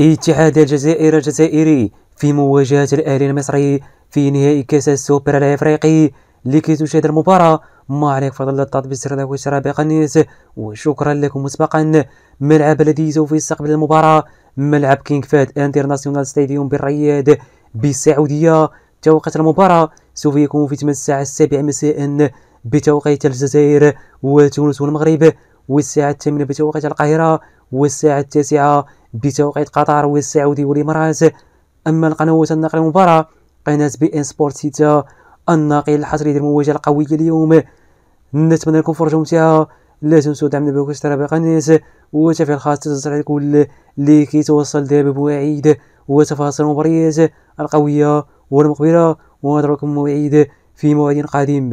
اتحاد الجزائر الجزائري في مواجهة الأهلي المصري في نهائي كأس السوبر الأفريقي لكي تشاهد المباراة ما عليك فضل التطبيق السابق سابقا وشكرا لكم مسبقا ملعب الذي سوف يستقبل المباراة ملعب كينغ فات انترناسيونال ستاديوم بالرياض بالسعودية توقيت المباراة سوف يكون في 8 الساعة السابعة مساء بتوقيت الجزائر وتونس والمغرب والساعة الثامنة بتوقيت القاهرة والساعة التاسعة بتوقيت قطر والسعودي والإمارات أما القنوات الناقلة المباراة قناة بي إن سبورت سيتا الناقل الحصري للمواجهة القوية اليوم نتمنى لكم فرجة ممتعة لا تنسوا دعمنا بوكستر بقناة وتفعيل خاص تتصل كل اللي كيتوصل دابا بوعيد وتفاصيل المباريات القوية والمقبلة ونضربكم موعد في موعد قادم